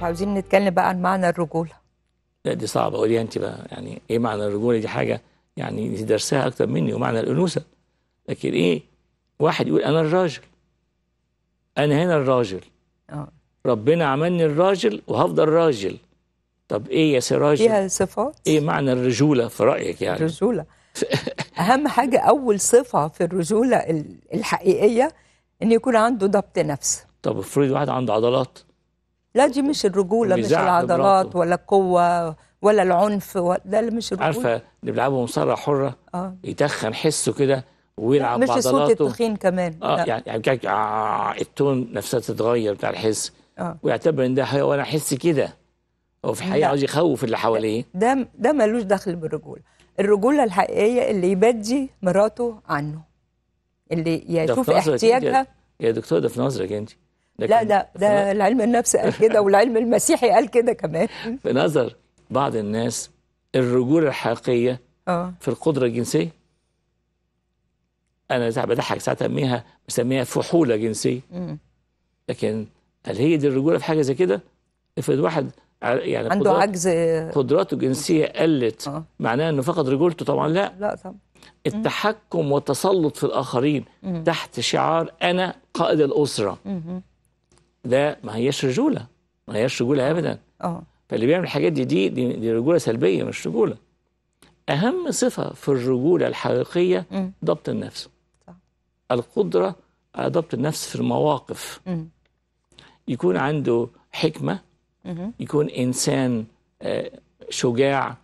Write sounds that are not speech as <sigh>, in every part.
طيب، عاوزين نتكلم بقى عن معنى الرجوله لا دي صعبه قولي انت بقى يعني ايه معنى الرجوله دي حاجه يعني درسها اكتر مني ومعنى الانوثه لكن ايه واحد يقول انا الراجل انا هنا الراجل اه ربنا عملني الراجل وهفضل راجل طب ايه يا سراج فيها صفات ايه معنى الرجوله في رايك يعني الرجوله <laughs> اهم حاجه اول صفه في الرجوله الحقيقيه ان يكون عنده ضبط نفس طب افرض واحد عنده عضلات لا دي مش الرجوله مش العضلات ولا القوه ولا العنف ده اللي مش الرجوله عارفه اللي بيلعبوا مصارعه حره آه. يدخن حسه كده ويلعب مش صوت التخين كمان اه لا. يعني, يعني آه التون نفسها تتغير بتاع الحس آه. ويعتبر ان ده وانا احس كده هو في الحقيقه عاوز يخوف اللي حواليه ده ده ملوش دخل بالرجوله الرجوله الحقيقيه اللي يبدي مراته عنه اللي يشوف احتياجها يا دكتور ده في نظرك انت لا لا ده العلم النفس قال كده <laughs> والعلم المسيحي قال كده كمان بنظر بعض الناس الرجولة الحقيقية أوه. في القدرة الجنسية أنا ساعات بضحك ساعات أسميها بسميها فحولة جنسية لكن هل هي دي الرجولة في حاجة زي كده؟ افرض واحد يعني عنده قدرات عجز قدراته الجنسية قلت أوه. معناها إنه فقد رجولته طبعا لا لا طبعا التحكم والتسلط في الآخرين مم. تحت شعار أنا قائد الأسرة مم. ده ما هياش رجوله ما هياش رجوله آه. ابدا اه فاللي بيعمل الحاجات دي دي دي, دي رجوله سلبيه مش رجوله اهم صفه في الرجوله الحقيقيه ضبط النفس صح. القدره على ضبط النفس في المواقف م. يكون عنده حكمه م. يكون انسان آه، شجاع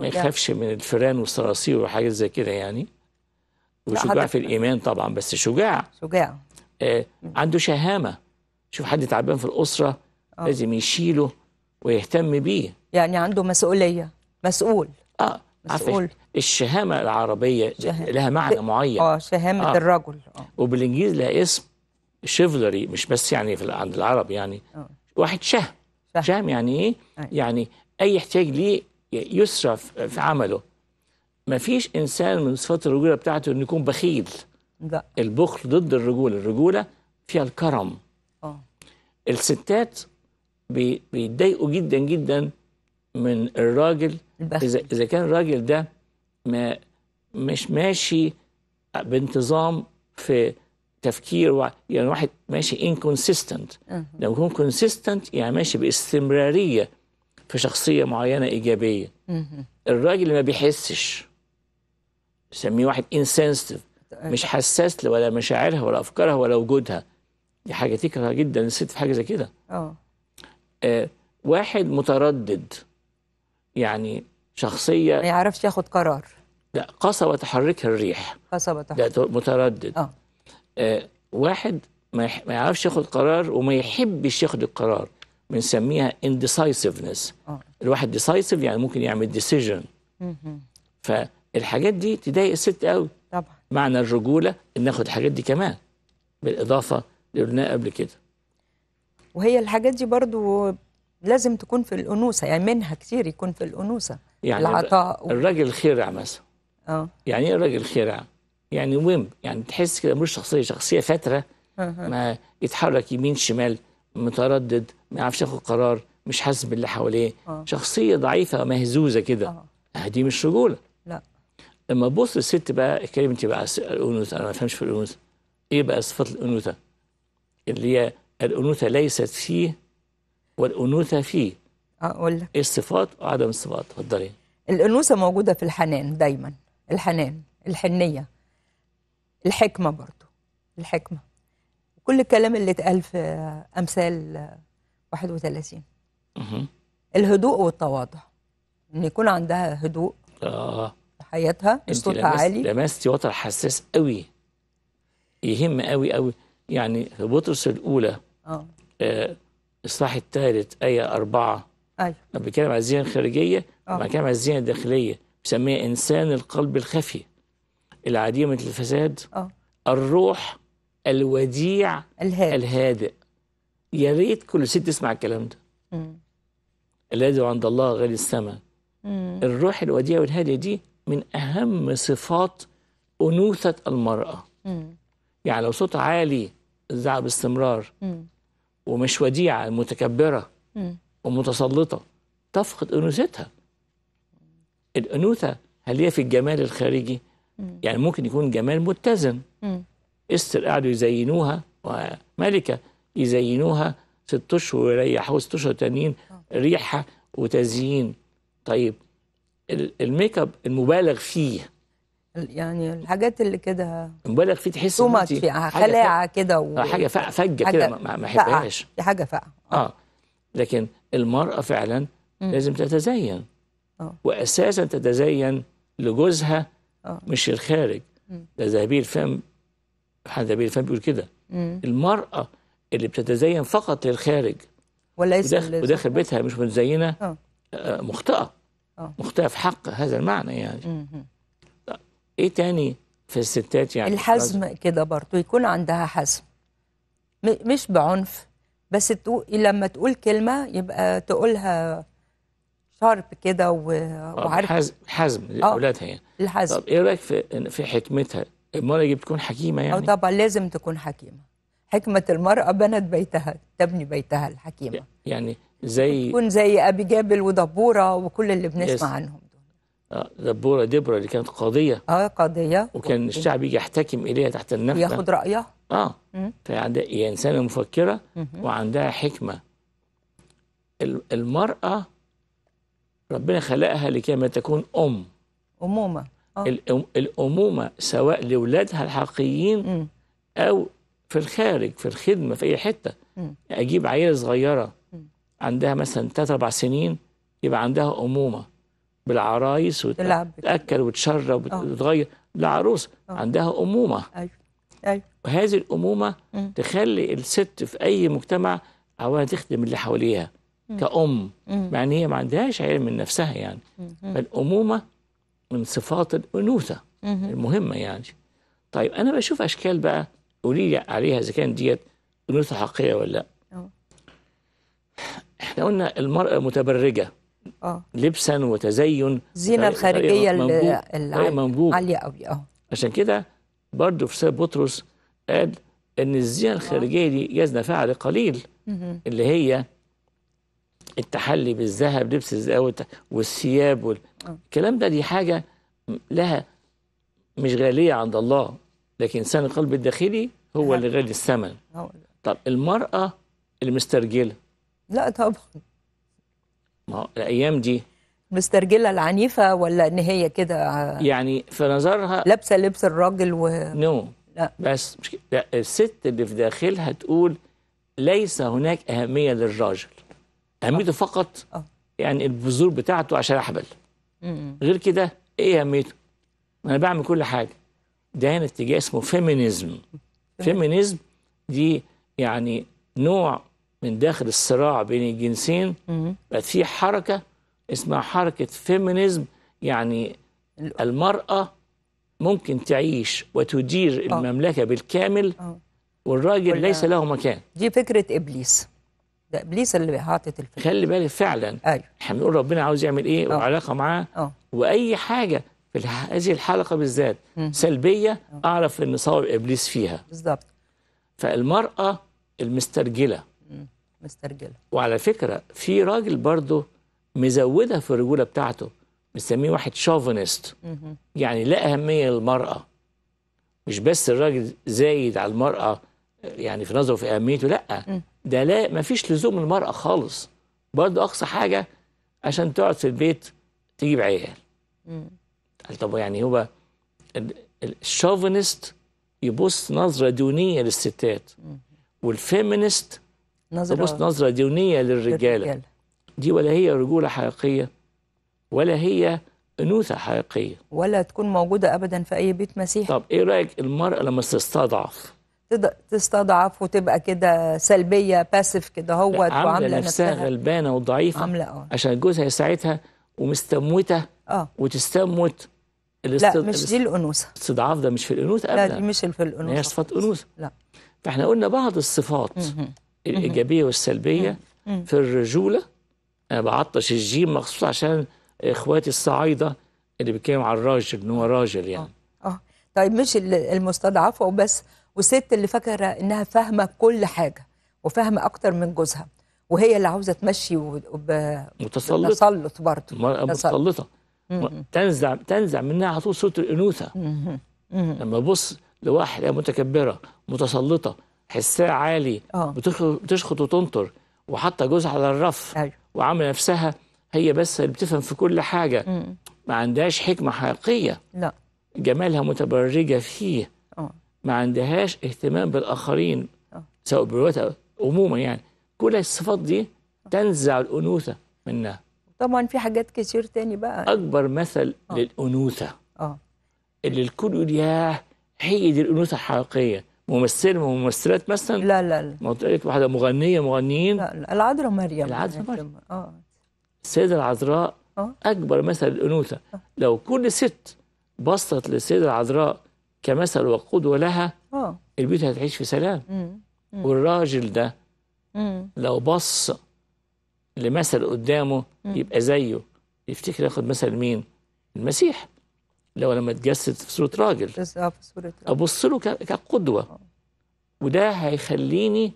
ما يخافش من الفيران والصراصير وحاجات زي كده يعني وشجاع في الايمان طبعا بس شجاع شجاع آه عنده شهامه شوف حد تعبان في الاسره أوه. لازم يشيله ويهتم بيه يعني عنده مسؤوليه مسؤول اه مسؤول الشهامه العربيه شهامة. لها معنى معين اه شهامه آه. الرجل آه. وبالانجليزي لها اسم شيفلري مش بس يعني في عند العرب يعني أوه. واحد شهم شهم, يعني ايه يعني اي احتياج ليه يسرف في عمله ما فيش انسان من صفات الرجوله بتاعته انه يكون بخيل لا البخل ضد الرجوله الرجوله فيها الكرم آه. الستات بيتضايقوا جدا جدا من الراجل اذا اذا كان الراجل ده ما مش ماشي بانتظام في تفكير و... يعني واحد ماشي انكونسيستنت لو يكون كونسيستنت يعني ماشي باستمراريه في شخصيه معينه ايجابيه الراجل اللي ما بيحسش سميه واحد انسنسيف أه. مش حساس ولا مشاعرها ولا افكارها ولا وجودها دي حاجه تكره جدا الست في حاجه زي كده آه. اه واحد متردد يعني شخصيه ما يعرفش ياخد قرار لا قصبه وتحركها الريح قسى وتحركها ده متردد اه, آه واحد ما, يح... ما يعرفش ياخد قرار وما يحبش ياخد القرار بنسميها انديسايسيفنس آه. الواحد ديسايسيف يعني ممكن يعمل ديسيجن فالحاجات دي تضايق الست قوي طبعا معنى الرجوله ان ناخد الحاجات دي كمان بالاضافه اللي قلناه قبل كده وهي الحاجات دي برضو لازم تكون في الانوثه يعني منها كتير يكون في الانوثه يعني العطاء و... الراجل خيرع مثلا اه يعني ايه الراجل خيرع؟ يعني ويم يعني تحس كده مش شخصيه شخصيه فتره ما يتحرك يمين شمال متردد ما يعرفش ياخد قرار مش حاسس باللي حواليه آه. شخصيه ضعيفه مهزوزه كده آه. آه، دي مش رجوله لا لما تبص للست بقى كلمتي بقى الانوثه انا ما بفهمش في الانوثه ايه بقى صفات الانوثه اللي هي الأنوثة ليست فيه والأنوثة فيه آه، أقول لك إيه الصفات وعدم الصفات اتفضلي الأنوثة موجودة في الحنان دايما الحنان الحنية الحكمة برضو الحكمة كل الكلام اللي اتقال في أمثال 31 اها الهدوء والتواضع إن يكون عندها هدوء آه. في حياتها صوتها عالي لمستي وتر حساس قوي يهم قوي قوي يعني في بطرس الأولى آه الاصحاح آه، الثالث آية أربعة أيوة لما بيتكلم عن الزينة الخارجية آه. لما بيتكلم عن الزينة الداخلية بيسميها إنسان القلب الخفي العادية مثل الفساد اه الروح الوديع الهادئ, الهادئ. يا ريت كل ست تسمع الكلام ده امم الذي عند الله غير السماء الروح الوديع والهادئ دي من أهم صفات أنوثة المرأة مم. يعني لو صوتها عالي الزعق باستمرار ومش وديعة متكبرة ومتسلطة تفقد أنوثتها الأنوثة هل هي في الجمال الخارجي؟ يعني ممكن يكون جمال متزن استر قعدوا يزينوها وملكة يزينوها ست أشهر ويريحوا ست أشهر تانيين آه. ريحة وتزيين طيب الميك اب المبالغ فيه يعني الحاجات اللي كده مبالغ فيه تحس ان انت خلاعه كده و... آه، حاجه فجه كده ما احبهاش دي حاجه فقعه آه. اه لكن المراه فعلا مم. لازم تتزين أوه. واساسا تتزين لجوزها أوه. مش الخارج ده ذهبي الفم حد ذهبي الفم بيقول كده المراه اللي بتتزين فقط للخارج وليس وداخل, وداخل بيتها مش متزينه آه. مخطئه مخطئه في حق هذا المعنى يعني مم. ايه تاني في الستات يعني الحزم كده برضو يكون عندها حزم مش بعنف بس تقول لما تقول كلمه يبقى تقولها شارب كده و... آه، وعارف حزم حزم لاولادها آه، يعني الحزم طب ايه رايك في في حكمتها المراه دي بتكون حكيمه يعني اه طبعا لازم تكون حكيمه حكمه المراه بنت بيتها تبني بيتها الحكيمه يعني زي تكون زي ابي جابل ودبوره وكل اللي بنسمع يس. عنهم آه، دبوره دبره اللي كانت قاضيه اه قاضيه وكان الشعب يجي يحتكم اليها تحت النفخه ياخد رايها اه فعندها هي انسانه مفكره وعندها حكمه المراه ربنا خلقها لكي ما تكون ام امومه آه. الامومه سواء لاولادها الحقيقيين او في الخارج في الخدمه في اي حته مم. اجيب عيله صغيره عندها مثلا 3 4 سنين يبقى عندها امومه بالعرايس وتاكل وتشرب وتتغير آه. العروس آه. عندها امومه ايوه ايوه وهذه الامومه تخلي الست في اي مجتمع اولا تخدم اللي حواليها كأم يعني هي ما عندهاش علم من نفسها يعني فالأمومة من صفات الأنوثة المهمة يعني طيب أنا بشوف أشكال بقى قولي لي عليها إذا كانت ديت أنوثة حقيقية ولا لا آه. إحنا قلنا المرأة متبرجة آه. لبسا وتزين زينه الخارجيه اللي عاليه قوي اه عشان كده برضه في سيد بطرس قال ان الزينه آه. الخارجيه دي يزنى فعل قليل اللي هي التحلي بالذهب لبس الزاوية والثياب والكلام آه. ده دي حاجه لها مش غاليه عند الله لكن انسان القلب الداخلي هو اللي غالي الثمن طب المراه المسترجله لا طبعا ما الايام دي مسترجلة العنيفة ولا ان هي كده يعني في نظرها لابسة لبس الراجل و نو لا بس مش كده. لا الست اللي في داخلها تقول ليس هناك أهمية للراجل أهميته آه. فقط أوه. يعني البذور بتاعته عشان أحبل مم. غير كده إيه أهميته؟ أنا بعمل كل حاجة ده هنا اتجاه اسمه فيمينيزم فيمينيزم دي يعني نوع من داخل الصراع بين الجنسين بقت في حركه اسمها حركه فيمينيزم يعني المراه ممكن تعيش وتدير أوه. المملكه بالكامل أوه. والراجل ولا... ليس له مكان دي فكره ابليس ده ابليس اللي حاطط الفكره خلي بالك فعلا ايوه احنا بنقول ربنا عاوز يعمل ايه أوه. وعلاقه معاه أوه. واي حاجه في هذه الحلقه بالذات سلبيه أوه. اعرف ان صواب ابليس فيها بالظبط فالمراه المسترجله مسترجلها وعلى فكره في راجل برضه مزودها في الرجوله بتاعته مسميه واحد شوفينست يعني لا اهميه للمراه مش بس الراجل زايد على المراه يعني في نظره في اهميته لا ده لا مفيش لزوم المراه خالص برضه اقصى حاجه عشان تقعد في البيت تجيب عيال طب يعني هو الشوفينست يبص نظره دونيه للستات والفيمينست نظرة تبص نظرة دونية للرجالة للرجال. دي ولا هي رجولة حقيقية ولا هي أنوثة حقيقية ولا تكون موجودة أبدا في أي بيت مسيحي طب إيه رأيك المرأة لما تستضعف تستضعف وتبقى كده سلبية باسف كده هو وعاملة نفسها غلبانة وضعيفة عاملة اه عشان جوزها يساعدها ومستموتة اه وتستموت الاست... لا مش دي الأنوثة الاستضعاف ده مش في الأنوثة أبدا لا دي مش في الأنوثة هي صفات أنوثة لا فاحنا قلنا بعض الصفات الايجابيه والسلبيه في الرجوله انا بعطش الجيم مخصوص عشان اخواتي الصعايده اللي بيتكلموا على الراجل ان هو راجل يعني اه, آه. طيب مش المستضعفه وبس والست اللي فاكره انها فاهمه كل حاجه وفاهمه اكتر من جوزها وهي اللي عاوزه تمشي وب... متسلطه متسلط برضه متسلطه تنزع تنزع منها على طول صوت الانوثه لما ابص لواحده متكبره متسلطه حسها عالي أوه. بتشخط وتنطر وحاطه جوزها على الرف أيوه. وعامله نفسها هي بس اللي بتفهم في كل حاجه مم. ما عندهاش حكمه حقيقيه لا جمالها متبرجه فيه أوه. ما عندهاش اهتمام بالاخرين أوه. سواء بالوقت عموما يعني كل الصفات دي آه. تنزع الانوثه منها طبعا في حاجات كتير تاني بقى اكبر مثل أوه. للانوثه اه اللي الكل يقول ياه هي دي الانوثه الحقيقيه ممثل وممثلات مثلا لا لا لا ما قلت لك واحده مغنيه مغنيين لا لا العذراء مريم العذراء مريم اه السيده العذراء اه. اكبر مثل الانوثه اه. لو كل ست بصت للسيده العذراء كمثل وقدوه لها اه البيت هتعيش في سلام مم. مم. والراجل ده مم. لو بص لمثل قدامه مم. يبقى زيه يفتكر ياخد مثل مين المسيح لو لما تجسد في صورة راجل آه، في صورة أبص له كقدوة آه. وده هيخليني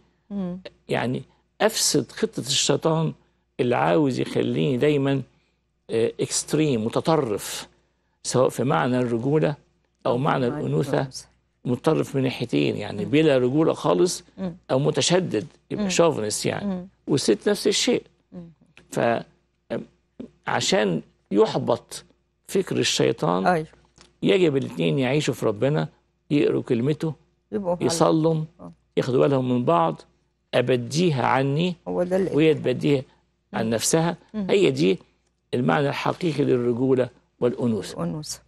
يعني أفسد خطة الشيطان اللي عاوز يخليني دايما اكستريم آه، متطرف سواء في معنى الرجولة أو معنى الأنوثة متطرف من ناحيتين يعني بلا رجولة خالص أو متشدد يبقى شوفنس يعني والست نفس الشيء فعشان يحبط فكر الشيطان أي. يجب الاثنين يعيشوا في ربنا يقروا كلمته يصلوا آه. ياخدوا بالهم من بعض أبديها عني وهي تبديها عن نفسها هي دي المعنى الحقيقي للرجولة والأنوثة